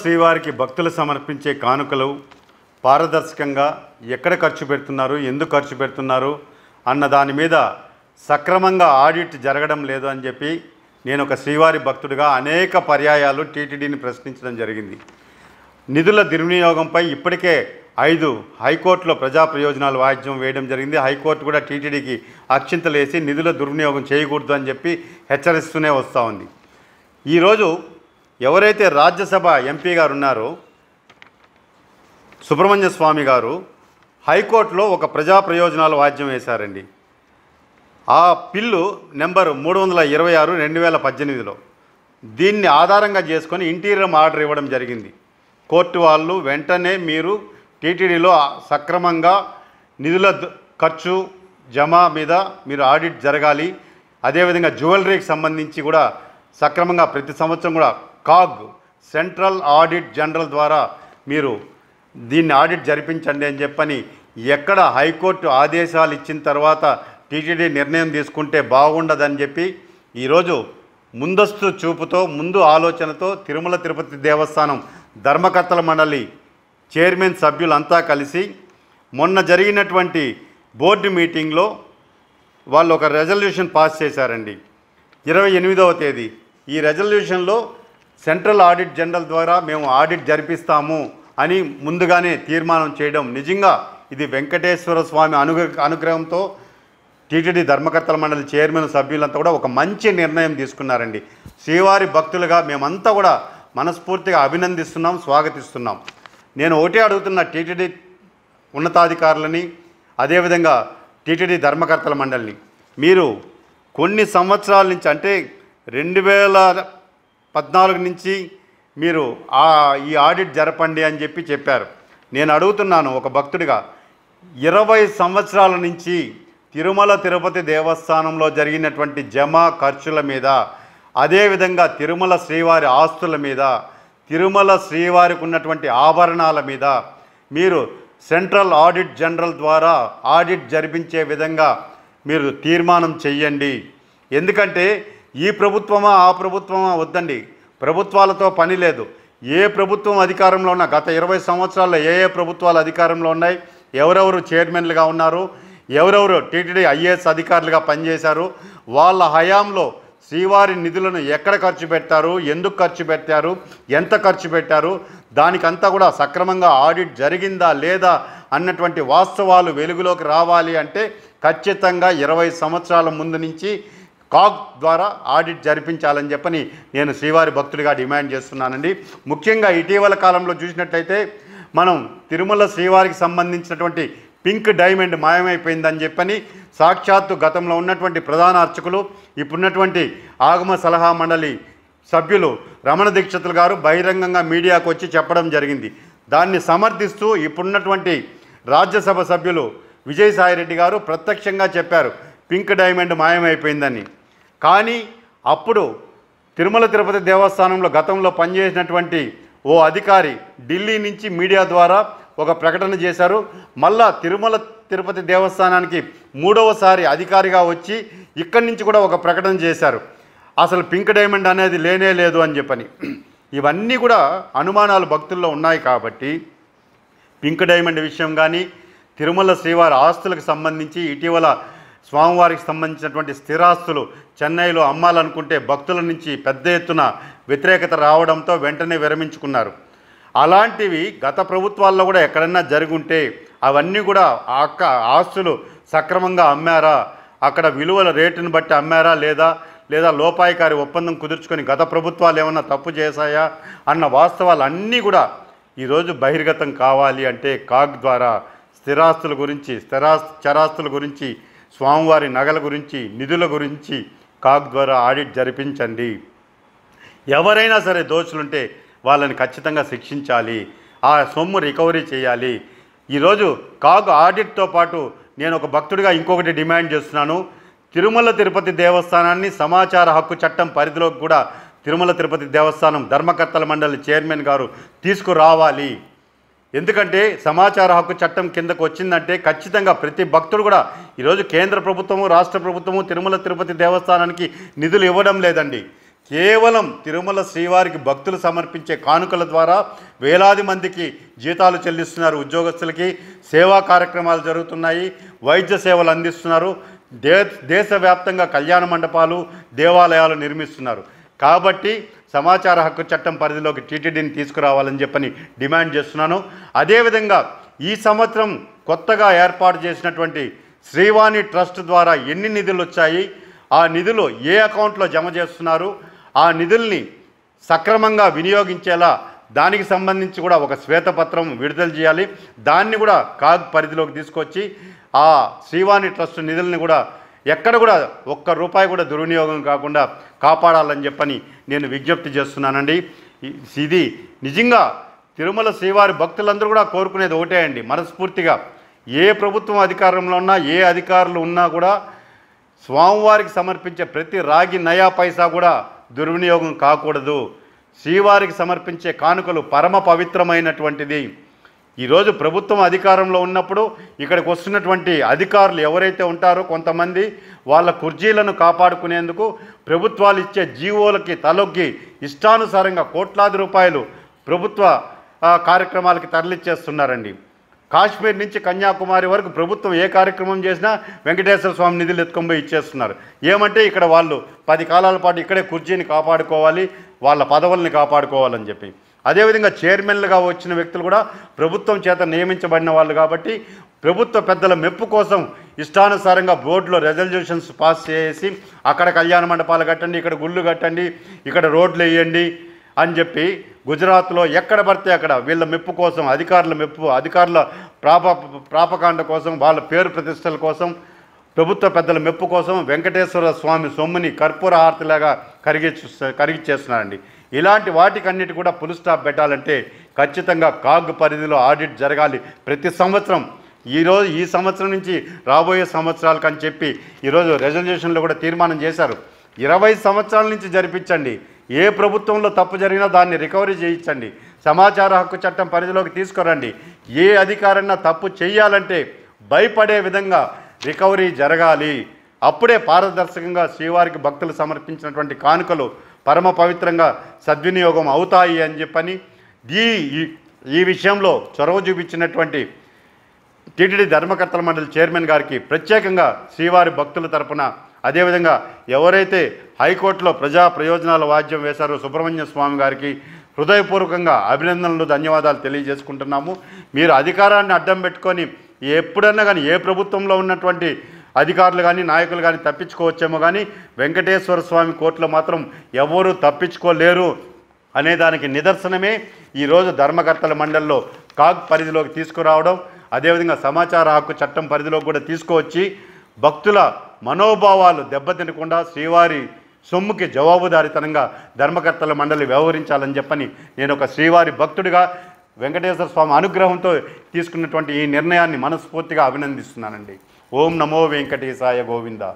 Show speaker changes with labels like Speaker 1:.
Speaker 1: శ్రీవారికి భక్తులు సమర్పించే కానుకలు పారదర్శకంగా ఎక్కడ ఖర్చు పెడుతున్నారు ఎందుకు ఖర్చు పెడుతున్నారు అన్న దాని మీద సక్రమంగా ఆడిట్ జరగడం లేదు అని చెప్పి నేను ఒక శ్రీవారి భక్తుడిగా అనేక పర్యాయాలు టీటీడీని ప్రశ్నించడం జరిగింది నిధుల దుర్వినియోగంపై ఇప్పటికే ఐదు హైకోర్టులో ప్రజా ప్రయోజనాలు వాయిద్యం వేయడం జరిగింది హైకోర్టు కూడా టీటీడీకి వేసి నిధుల దుర్వినియోగం చేయకూడదు అని చెప్పి హెచ్చరిస్తూనే వస్తూ ఉంది ఈరోజు ఎవరైతే రాజ్యసభ ఎంపీ గారు ఉన్నారో సుబ్రహ్మణ్య స్వామి గారు హైకోర్టులో ఒక ప్రజా ప్రయోజనాలు వాద్యం వేశారండి ఆ పిల్లు నెంబర్ మూడు వందల ఇరవై ఆరు రెండు వేల పద్దెనిమిదిలో దీన్ని ఆధారంగా చేసుకొని ఇంటీరియర్ ఆర్డర్ ఇవ్వడం జరిగింది కోర్టు వాళ్ళు వెంటనే మీరు టీటీడీలో సక్రమంగా నిధుల ఖర్చు జమ మీద మీరు ఆడిట్ జరగాలి అదేవిధంగా జ్యువెలరీకి సంబంధించి కూడా సక్రమంగా ప్రతి సంవత్సరం కూడా కాగ్ సెంట్రల్ ఆడిట్ జనరల్ ద్వారా మీరు దీన్ని ఆడిట్ జరిపించండి అని చెప్పని ఎక్కడ హైకోర్టు ఆదేశాలు ఇచ్చిన తర్వాత టీటీడీ నిర్ణయం తీసుకుంటే బాగుండదని చెప్పి ఈరోజు ముందస్తు చూపుతో ముందు ఆలోచనతో తిరుమల తిరుపతి దేవస్థానం ధర్మకర్తల మండలి చైర్మన్ సభ్యులంతా కలిసి మొన్న జరిగినటువంటి బోర్డు మీటింగ్లో వాళ్ళు ఒక రెజల్యూషన్ పాస్ చేశారండి ఇరవై ఎనిమిదవ తేదీ ఈ రెజల్యూషన్లో సెంట్రల్ ఆడిట్ జనరల్ ద్వారా మేము ఆడిట్ జరిపిస్తాము అని ముందుగానే తీర్మానం చేయడం నిజంగా ఇది వెంకటేశ్వర స్వామి అనుగ అనుగ్రహంతో టీటీడీ ధర్మకర్తల మండలి చైర్మన్ సభ్యులంతా కూడా ఒక మంచి నిర్ణయం తీసుకున్నారండి శ్రీవారి భక్తులుగా మేమంతా కూడా మనస్ఫూర్తిగా అభినందిస్తున్నాం స్వాగతిస్తున్నాం నేను ఒకటే అడుగుతున్న టీటీడీ ఉన్నతాధికారులని అదేవిధంగా టీటీడీ ధర్మకర్తల మండలిని మీరు కొన్ని సంవత్సరాల నుంచి అంటే రెండు వేల పద్నాలుగు నుంచి మీరు ఆ ఈ ఆడిట్ జరపండి అని చెప్పి చెప్పారు నేను అడుగుతున్నాను ఒక భక్తుడిగా ఇరవై సంవత్సరాల నుంచి తిరుమల తిరుపతి దేవస్థానంలో జరిగినటువంటి జమ ఖర్చుల మీద అదేవిధంగా తిరుమల శ్రీవారి ఆస్తుల మీద తిరుమల శ్రీవారికి ఉన్నటువంటి ఆభరణాల మీద మీరు సెంట్రల్ ఆడిట్ జనరల్ ద్వారా ఆడిట్ జరిపించే విధంగా మీరు తీర్మానం చెయ్యండి ఎందుకంటే ఈ ప్రభుత్వమా ఆ ప్రభుత్వమా వద్దండి ప్రభుత్వాలతో పని లేదు ఏ ప్రభుత్వం అధికారంలో ఉన్నా గత ఇరవై సంవత్సరాల్లో ఏ ఏ ప్రభుత్వాలు అధికారంలో ఉన్నాయి ఎవరెవరు చైర్మన్లుగా ఉన్నారు ఎవరెవరు టీటీడీ ఐఏఎస్ అధికారులుగా పనిచేశారు వాళ్ళ హయాంలో శ్రీవారి నిధులను ఎక్కడ ఖర్చు పెట్టారు ఎందుకు ఖర్చు పెట్టారు ఎంత ఖర్చు పెట్టారు దానికంతా కూడా సక్రమంగా ఆడిట్ జరిగిందా లేదా అన్నటువంటి వాస్తవాలు వెలుగులోకి రావాలి అంటే ఖచ్చితంగా ఇరవై సంవత్సరాల ముందు నుంచి కాగ్ ద్వారా ఆడిట్ జరిపించాలని చెప్పని నేను శ్రీవారి భక్తుడిగా డిమాండ్ చేస్తున్నానండి ముఖ్యంగా ఇటీవల కాలంలో చూసినట్లయితే మనం తిరుమల శ్రీవారికి సంబంధించినటువంటి పింక్ డైమండ్ మాయమైపోయిందని చెప్పని సాక్షాత్తు గతంలో ఉన్నటువంటి ప్రధాన అర్చకులు ఇప్పుడున్నటువంటి ఆగమ సలహా మండలి సభ్యులు రమణ దీక్షితులు గారు బహిరంగంగా మీడియాకు వచ్చి చెప్పడం జరిగింది దాన్ని సమర్థిస్తూ ఇప్పుడున్నటువంటి రాజ్యసభ సభ్యులు విజయసాయిరెడ్డి గారు ప్రత్యక్షంగా చెప్పారు పింక్ డైమండ్ మాయమైపోయిందని కానీ అప్పుడు తిరుమల తిరుపతి దేవస్థానంలో గతంలో పనిచేసినటువంటి ఓ అధికారి ఢిల్లీ నుంచి మీడియా ద్వారా ఒక ప్రకటన చేశారు మళ్ళా తిరుమల తిరుపతి దేవస్థానానికి మూడవసారి అధికారిగా వచ్చి ఇక్కడి నుంచి కూడా ఒక ప్రకటన చేశారు అసలు పింక్ డైమండ్ అనేది లేనే లేదు అని చెప్పని ఇవన్నీ కూడా అనుమానాలు భక్తుల్లో ఉన్నాయి కాబట్టి పింక్ డైమండ్ విషయం కానీ తిరుమల శ్రీవారి ఆస్తులకు సంబంధించి ఇటీవల స్వామివారికి సంబంధించినటువంటి స్థిరాస్తులు చెన్నైలో అమ్మాలనుకుంటే భక్తుల నుంచి పెద్ద ఎత్తున వ్యతిరేకత రావడంతో వెంటనే విరమించుకున్నారు అలాంటివి గత ప్రభుత్వాల్లో కూడా ఎక్కడన్నా జరుగుంటే అవన్నీ కూడా అక్క ఆస్తులు సక్రమంగా అమ్మారా అక్కడ విలువల రేటును బట్టి అమ్మారా లేదా లేదా లోపాయికారి ఒప్పందం కుదుర్చుకొని గత ప్రభుత్వాలు ఏమన్నా తప్పు చేశాయా అన్న వాస్తవాలు అన్నీ కూడా ఈరోజు బహిర్గతం కావాలి అంటే కాగ్ ద్వారా స్థిరాస్తుల గురించి స్థిరాస్తు చరాస్తుల గురించి స్వామివారి నగల గురించి నిధుల గురించి కాక్ ద్వారా ఆడిట్ జరిపించండి ఎవరైనా సరే దోషులుంటే వాళ్ళని ఖచ్చితంగా శిక్షించాలి ఆ సొమ్ము రికవరీ చేయాలి ఈరోజు కాగ్ ఆడిట్తో పాటు నేను ఒక భక్తుడిగా ఇంకొకటి డిమాండ్ చేస్తున్నాను తిరుమల తిరుపతి దేవస్థానాన్ని సమాచార హక్కు చట్టం పరిధిలోకి కూడా తిరుమల తిరుపతి దేవస్థానం ధర్మకర్తల మండలి చైర్మన్ గారు తీసుకురావాలి ఎందుకంటే సమాచార హక్కు చట్టం కిందకు వచ్చిందంటే ఖచ్చితంగా ప్రతి భక్తుడు కూడా ఈరోజు కేంద్ర ప్రభుత్వము రాష్ట్ర ప్రభుత్వము తిరుమల తిరుపతి దేవస్థానానికి నిధులు ఇవ్వడం లేదండి కేవలం తిరుమల శ్రీవారికి భక్తులు సమర్పించే కానుకల ద్వారా వేలాది మందికి జీతాలు చెల్లిస్తున్నారు ఉద్యోగస్తులకి సేవా కార్యక్రమాలు జరుగుతున్నాయి వైద్య సేవలు అందిస్తున్నారు దే దేశవ్యాప్తంగా కళ్యాణ మండపాలు దేవాలయాలు నిర్మిస్తున్నారు కాబట్టి సమాచార హక్కు చట్టం పరిధిలోకి టీటీడీని తీసుకురావాలని చెప్పని డిమాండ్ చేస్తున్నాను అదేవిధంగా ఈ సంవత్సరం కొత్తగా ఏర్పాటు చేసినటువంటి శ్రీవాణి ట్రస్ట్ ద్వారా ఎన్ని నిధులు వచ్చాయి ఆ నిధులు ఏ అకౌంట్లో జమ చేస్తున్నారు ఆ నిధుల్ని సక్రమంగా వినియోగించేలా దానికి సంబంధించి కూడా ఒక శ్వేతపత్రం విడుదల చేయాలి దాన్ని కూడా కాగ్ పరిధిలోకి తీసుకొచ్చి ఆ శ్రీవాణి ట్రస్ట్ నిధుల్ని కూడా ఎక్కడ కూడా ఒక్క రూపాయి కూడా దుర్వినియోగం కాకుండా కాపాడాలని చెప్పని నేను విజ్ఞప్తి చేస్తున్నానండి ఇది నిజంగా తిరుమల శ్రీవారి భక్తులందరూ కూడా కోరుకునేది ఒకటే అండి మనస్ఫూర్తిగా ఏ ప్రభుత్వం అధికారంలో ఉన్నా ఏ అధికారులు ఉన్నా కూడా స్వామివారికి సమర్పించే ప్రతి రాగి నయా పైసా కూడా దుర్వినియోగం కాకూడదు శ్రీవారికి సమర్పించే కానుకలు పరమ పవిత్రమైనటువంటిది ఈరోజు ప్రభుత్వం అధికారంలో ఉన్నప్పుడు ఇక్కడికి వస్తున్నటువంటి అధికారులు ఎవరైతే ఉంటారో కొంతమంది వాళ్ళ కుర్జీలను కాపాడుకునేందుకు ప్రభుత్వాలు ఇచ్చే జీవోలకి తలొగ్గి ఇష్టానుసారంగా కోట్లాది రూపాయలు ప్రభుత్వ కార్యక్రమాలకి తరలిచ్చేస్తున్నారండి కాశ్మీర్ నుంచి కన్యాకుమారి వరకు ప్రభుత్వం ఏ కార్యక్రమం చేసినా వెంకటేశ్వర స్వామి నిధులు ఎత్తుకొని ఇచ్చేస్తున్నారు ఏమంటే ఇక్కడ వాళ్ళు పది కాలాల పాటు ఇక్కడే కుర్జీని కాపాడుకోవాలి వాళ్ళ పదవుల్ని కాపాడుకోవాలని చెప్పి అదేవిధంగా చైర్మన్లుగా వచ్చిన వ్యక్తులు కూడా ప్రభుత్వం చేత నియమించబడిన వాళ్ళు కాబట్టి ప్రభుత్వ పెద్దల మెప్పు కోసం ఇష్టానుసారంగా బోర్డులో రెజల్యూషన్స్ పాస్ చేసి అక్కడ కళ్యాణ మండపాలు కట్టండి ఇక్కడ గుళ్ళు కట్టండి ఇక్కడ రోడ్లు వేయండి అని చెప్పి గుజరాత్లో ఎక్కడ పడితే అక్కడ వీళ్ళ మెప్పు కోసం అధికారుల మెప్పు అధికారుల ప్రాప ప్రాపకాండ కోసం వాళ్ళ పేరు ప్రతిష్టల కోసం ప్రభుత్వ పెద్దల మెప్పు కోసం వెంకటేశ్వర స్వామి సొమ్ముని కర్పూర హారతిలాగా కరిగి కరిగిచ్చేస్తున్నారండి ఇలాంటి వాటికన్నిటి కూడా పుల్ స్టాప్ పెట్టాలంటే ఖచ్చితంగా కాగ్ పరిధిలో ఆడిట్ జరగాలి ప్రతి సంవత్సరం ఈరోజు ఈ సంవత్సరం నుంచి రాబోయే సంవత్సరాలకు అని చెప్పి ఈరోజు రెజల్యూషన్లో కూడా తీర్మానం చేశారు ఇరవై సంవత్సరాల నుంచి జరిపించండి ఏ ప్రభుత్వంలో తప్పు జరిగినా దాన్ని రికవరీ చేయించండి సమాచార హక్కు చట్టం పరిధిలోకి తీసుకురండి ఏ అధికారన్నా తప్పు చేయాలంటే భయపడే విధంగా రికవరీ జరగాలి అప్పుడే పారదర్శకంగా శ్రీవారికి భక్తులు సమర్పించినటువంటి కానుకలు పరమ పవిత్రంగా సద్వినియోగం అవుతాయి అని చెప్పని ఈ ఈ విషయంలో చొరవ చూపించినటువంటి టీటీడీ ధర్మకర్తల మండలి చైర్మన్ గారికి ప్రత్యేకంగా శ్రీవారి భక్తుల తరపున అదేవిధంగా ఎవరైతే హైకోర్టులో ప్రజా ప్రయోజనాల వాద్యం వేశారో సుబ్రహ్మణ్య స్వామి గారికి హృదయపూర్వకంగా అభినందనలు ధన్యవాదాలు తెలియజేసుకుంటున్నాము మీరు అధికారాన్ని అడ్డం పెట్టుకొని ఎప్పుడన్నా కానీ ఏ ప్రభుత్వంలో ఉన్నటువంటి అధికారులు కానీ నాయకులు కానీ తప్పించుకోవచ్చేమో కానీ వెంకటేశ్వర స్వామి కోర్టులో మాత్రం ఎవరూ తప్పించుకోలేరు అనే దానికి నిదర్శనమే ఈరోజు ధర్మకర్తల మండలిలో కాగ్ పరిధిలోకి తీసుకురావడం అదేవిధంగా సమాచార హక్కు చట్టం పరిధిలోకి కూడా తీసుకువచ్చి భక్తుల మనోభావాలు దెబ్బతినకుండా శ్రీవారి సొమ్ముకి జవాబుదారితనంగా ధర్మకర్తల మండలి వ్యవహరించాలని చెప్పని నేను ఒక శ్రీవారి భక్తుడిగా వెంకటేశ్వర స్వామి అనుగ్రహంతో తీసుకున్నటువంటి ఈ నిర్ణయాన్ని మనస్ఫూర్తిగా అభినందిస్తున్నానండి ఓం నమో వెంకటేశాయ గోవిందా